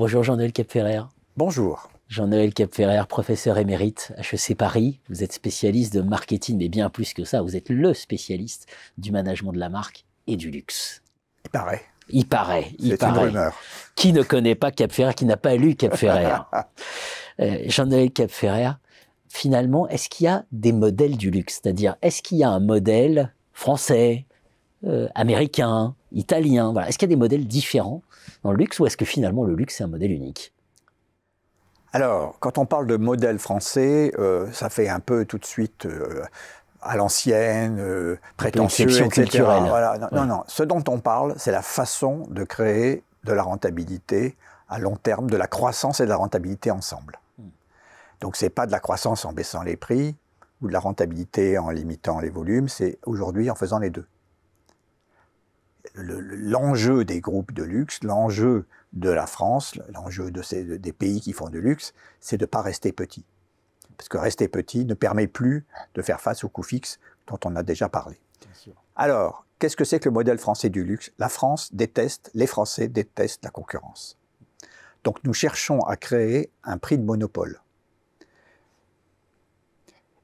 Bonjour Jean-Noël Capferrer. Bonjour. Jean-Noël Capferrer, professeur émérite HEC Paris. Vous êtes spécialiste de marketing, mais bien plus que ça, vous êtes le spécialiste du management de la marque et du luxe. Il paraît. Il paraît. Il paraît. qui ne connaît pas Capferrer, qui n'a pas lu Capferrer euh, Jean-Noël Capferrer, finalement, est-ce qu'il y a des modèles du luxe C'est-à-dire, est-ce qu'il y a un modèle français, euh, américain, italien. Voilà. Est-ce qu'il y a des modèles différents dans le luxe ou est-ce que finalement le luxe est un modèle unique Alors, quand on parle de modèle français, euh, ça fait un peu tout de suite euh, à l'ancienne, prétention euh, prétentieux, etc. non, Ce dont on parle, c'est la façon de créer de la rentabilité à long terme, de la croissance et de la rentabilité ensemble. Hmm. Donc, ce n'est pas de la croissance en baissant les prix ou de la rentabilité en limitant les volumes, c'est aujourd'hui en faisant les deux l'enjeu des groupes de luxe, l'enjeu de la France, l'enjeu des pays qui font du luxe, c'est de ne pas rester petit. Parce que rester petit ne permet plus de faire face aux coûts fixes dont on a déjà parlé. Alors, qu'est-ce que c'est que le modèle français du luxe La France déteste, les Français détestent la concurrence. Donc nous cherchons à créer un prix de monopole.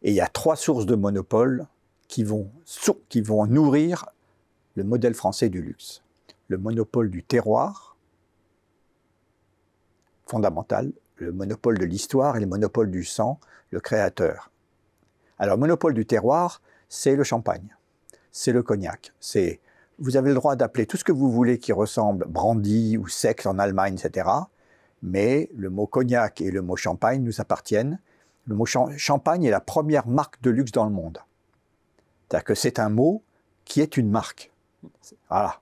Et il y a trois sources de monopole qui vont nourrir le modèle français du luxe. Le monopole du terroir, fondamental, le monopole de l'histoire et le monopole du sang, le créateur. Alors, monopole du terroir, c'est le champagne, c'est le cognac, c'est vous avez le droit d'appeler tout ce que vous voulez qui ressemble brandy ou sexe en Allemagne, etc. Mais le mot cognac et le mot champagne nous appartiennent. Le mot champagne est la première marque de luxe dans le monde. C'est-à-dire que c'est un mot qui est une marque. Voilà.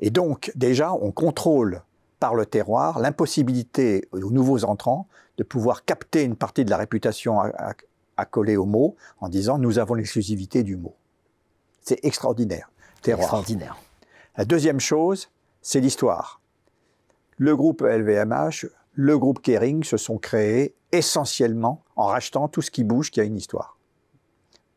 Et donc, déjà, on contrôle par le terroir l'impossibilité aux nouveaux entrants de pouvoir capter une partie de la réputation accolée au mot en disant nous avons l'exclusivité du mot. C'est extraordinaire. Terroir. Extraordinaire. La deuxième chose, c'est l'histoire. Le groupe LVMH, le groupe Kering se sont créés essentiellement en rachetant tout ce qui bouge, qui a une histoire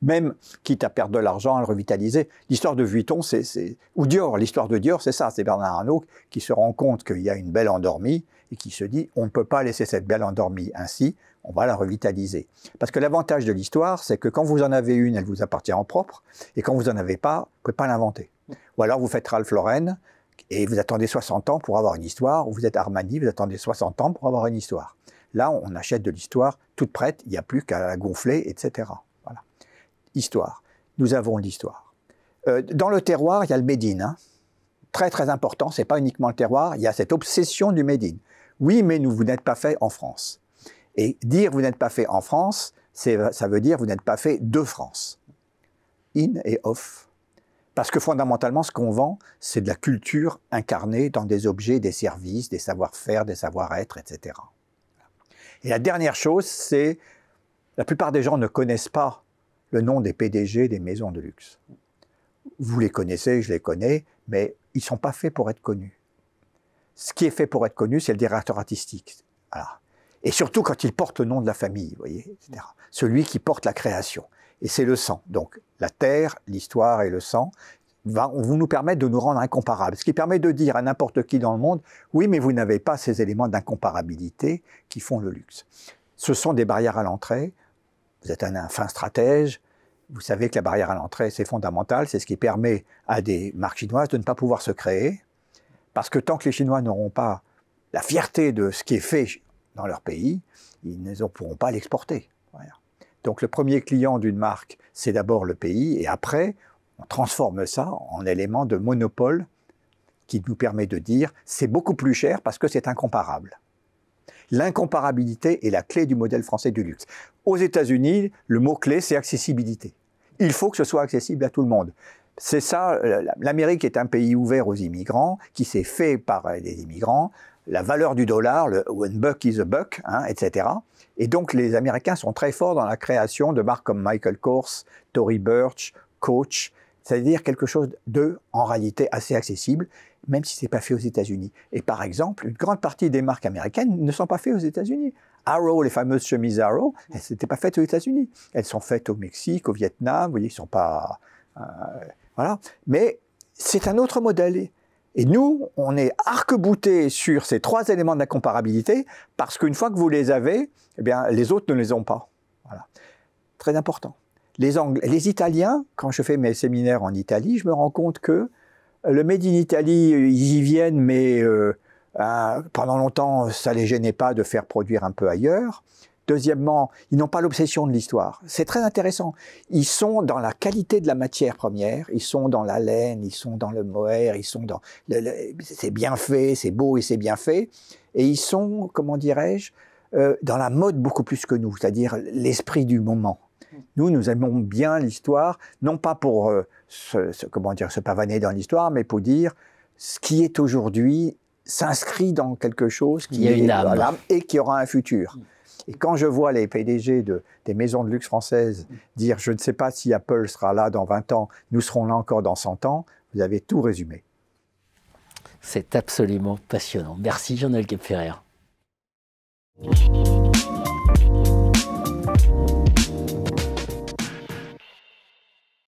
même quitte à perdre de l'argent, à le revitaliser. L'histoire de Vuitton, c'est, ou Dior, l'histoire de Dior, c'est ça, c'est Bernard Arnault qui se rend compte qu'il y a une belle endormie et qui se dit on ne peut pas laisser cette belle endormie ainsi, on va la revitaliser. Parce que l'avantage de l'histoire, c'est que quand vous en avez une, elle vous appartient en propre, et quand vous n'en avez pas, vous ne pouvez pas l'inventer. Ou alors vous faites Ralph Lauren, et vous attendez 60 ans pour avoir une histoire, ou vous êtes Armani, vous attendez 60 ans pour avoir une histoire. Là, on achète de l'histoire toute prête, il n'y a plus qu'à la gonfler, etc histoire. Nous avons l'histoire. Euh, dans le terroir, il y a le Médine. Hein. Très très important, c'est pas uniquement le terroir, il y a cette obsession du Médine. Oui, mais nous, vous n'êtes pas fait en France. Et dire vous n'êtes pas fait en France, ça veut dire vous n'êtes pas fait de France. In et off. Parce que fondamentalement, ce qu'on vend, c'est de la culture incarnée dans des objets, des services, des savoir-faire, des savoir-être, etc. Et la dernière chose, c'est la plupart des gens ne connaissent pas le nom des PDG des maisons de luxe. Vous les connaissez, je les connais, mais ils ne sont pas faits pour être connus. Ce qui est fait pour être connu, c'est le directeur artistique. Et surtout quand il porte le nom de la famille, voyez, Celui qui porte la création. Et c'est le sang. Donc la terre, l'histoire et le sang vont nous permettre de nous rendre incomparables. Ce qui permet de dire à n'importe qui dans le monde, oui, mais vous n'avez pas ces éléments d'incomparabilité qui font le luxe. Ce sont des barrières à l'entrée, vous êtes un, fin stratège. Vous savez que la barrière à l'entrée, c'est fondamental. C'est ce qui permet à des marques chinoises de ne pas pouvoir se créer. Parce que tant que les Chinois n'auront pas la fierté de ce qui est fait dans leur pays, ils ne pourront pas l'exporter. Donc le premier client d'une marque, c'est d'abord le pays, et après, on transforme ça en élément de monopole qui nous permet de dire c'est beaucoup plus cher parce que c'est incomparable. L'incomparabilité est la clé du modèle français du luxe. Aux États-Unis, le mot-clé, c'est accessibilité. Il faut que ce soit accessible à tout le monde. C'est ça, euh, l'Amérique est un pays ouvert aux immigrants, qui s'est fait par euh, des immigrants, la valeur du dollar, le one buck is a buck, hein, etc. Et donc les Américains sont très forts dans la création de marques comme Michael Kors, Tory Burch, Coach, c'est-à-dire quelque chose de, en réalité, assez accessible même si ce n'est pas fait aux États-Unis. Et par exemple, une grande partie des marques américaines ne sont pas faites aux États-Unis. Arrow, les fameuses chemises Arrow, elles n'étaient pas faites aux États-Unis. Elles sont faites au Mexique, au Vietnam, vous voyez, ils ne sont pas. Euh, voilà. Mais c'est un autre modèle. Et nous, on est arc bouté sur ces trois éléments de la comparabilité parce qu'une fois que vous les avez, eh bien, les autres ne les ont pas. Voilà. Très important. Les, les Italiens, quand je fais mes séminaires en Italie, je me rends compte que euh, le Made in Italy, euh, ils y viennent, mais euh, pendant longtemps, ça les gênait pas de faire produire un peu ailleurs. Deuxièmement, ils n'ont pas l'obsession de l'histoire. C'est très intéressant. Ils sont dans la qualité de la matière première, ils sont dans la laine, ils sont dans le mohair, ils sont dans... c'est bien fait, c'est beau et c'est bien fait. Et ils sont, comment dirais-je, dans la mode beaucoup plus que nous, c'est-à-dire l'esprit du moment. Nous, nous aimons bien l'histoire, non pas pour euh, se, comment dire, se pavaner dans l'histoire, mais pour dire ce qui est aujourd'hui s'inscrit dans quelque chose qui est l'âme et qui aura un futur. Et quand je vois les PDG des maisons de luxe françaises dire je ne sais pas si Apple sera là dans 20 ans, nous serons là encore dans 100 ans, vous avez tout résumé. C'est absolument passionnant. Merci Jean-Noël Ferrer.